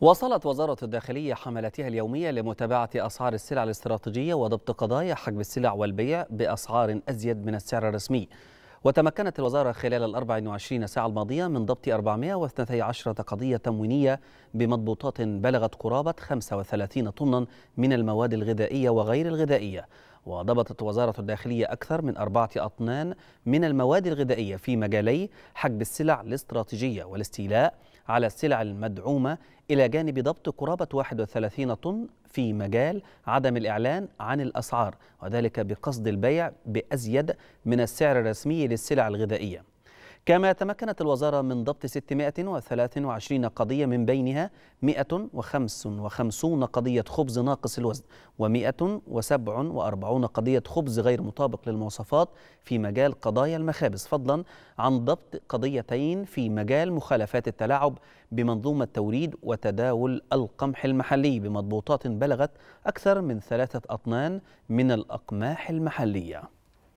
وصلت وزارة الداخلية حملاتها اليومية لمتابعة أسعار السلع الاستراتيجية وضبط قضايا حجب السلع والبيع بأسعار أزيد من السعر الرسمي وتمكنت الوزارة خلال ال 24 ساعة الماضية من ضبط 412 قضية تموينية بمضبوطات بلغت قرابة 35 طنا من المواد الغذائية وغير الغذائية وضبطت وزارة الداخلية أكثر من أربعة أطنان من المواد الغذائية في مجالي حجب السلع الاستراتيجية والاستيلاء على السلع المدعومة إلى جانب ضبط قرابة 31 طن في مجال عدم الإعلان عن الأسعار وذلك بقصد البيع بأزيد من السعر الرسمي للسلع الغذائية كما تمكنت الوزارة من ضبط 623 قضية من بينها 155 قضية خبز ناقص الوزن و147 قضية خبز غير مطابق للمواصفات في مجال قضايا المخابز فضلا عن ضبط قضيتين في مجال مخالفات التلاعب بمنظومة توريد وتداول القمح المحلي بمضبوطات بلغت أكثر من ثلاثة أطنان من الأقماح المحلية